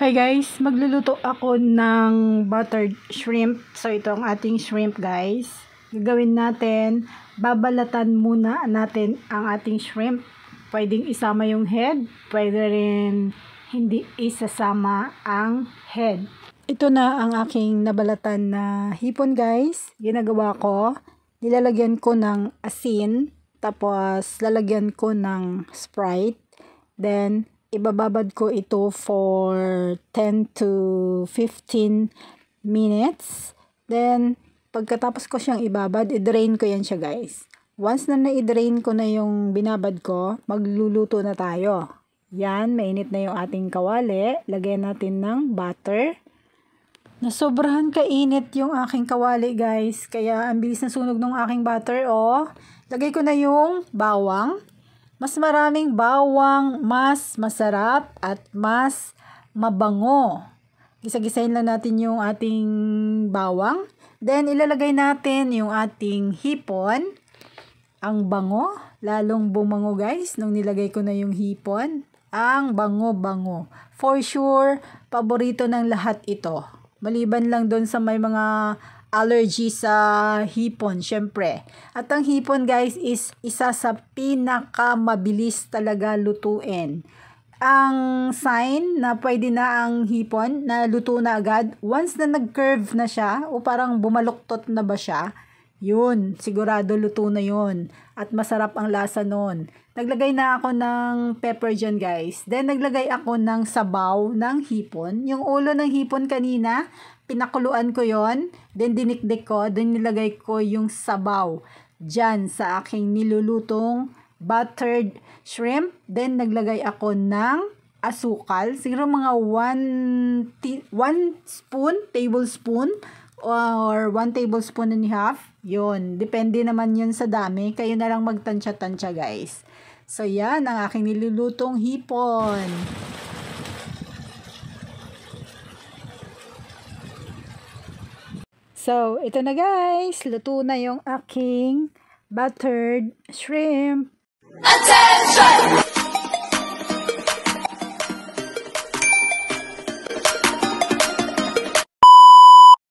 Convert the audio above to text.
Hi guys, magluluto ako ng buttered shrimp. So ito ang ating shrimp guys. Gagawin natin, babalatan muna natin ang ating shrimp. Pwedeng isama yung head, pwede rin hindi isasama ang head. Ito na ang aking nabalatan na hipon guys. Ginagawa ko, nilalagyan ko ng asin, tapos lalagyan ko ng Sprite, then ibababad ko ito for 10 to 15 minutes. Then, pagkatapos ko siyang ibabad, i-drain ko yan siya guys. Once na na-drain ko na yung binabad ko, magluluto na tayo. Yan, mainit na yung ating kawali. Lagyan natin ng butter. Nasobrahan kainit yung aking kawali guys. Kaya ang bilis na sunog ng aking butter. Oh. Lagay ko na yung bawang. Mas maraming bawang, mas masarap at mas mabango. Gisa-gisahin lang natin yung ating bawang. Then, ilalagay natin yung ating hipon. Ang bango, lalong bumango guys, nung nilagay ko na yung hipon. Ang bango-bango. For sure, paborito ng lahat ito. Maliban lang doon sa may mga allergy sa hipon, syempre. At ang hipon, guys, is isa sa pinakamabilis talaga lutuin. Ang sign na pwede na ang hipon, na luto na agad, once na nag-curve na siya, o parang bumaluktot na ba siya, yun, sigurado luto na yun. At masarap ang lasa nun. Naglagay na ako ng pepper dyan guys. Then naglagay ako ng sabaw ng hipon. Yung ulo ng hipon kanina, pinakuluan ko yon Then dinikdik ko, then nilagay ko yung sabaw dyan sa aking nilulutong buttered shrimp. Then naglagay ako ng asukal. Siguro mga 1 1 spoon, tablespoon Ah, or 1 tablespoon and a half. Yun, depende naman yun sa dami. Kayo na lang magtansya-tansya guys. So yan ang aking nilulutong hipon. So, ito na guys. Luto na yung aking buttered shrimp. Attention!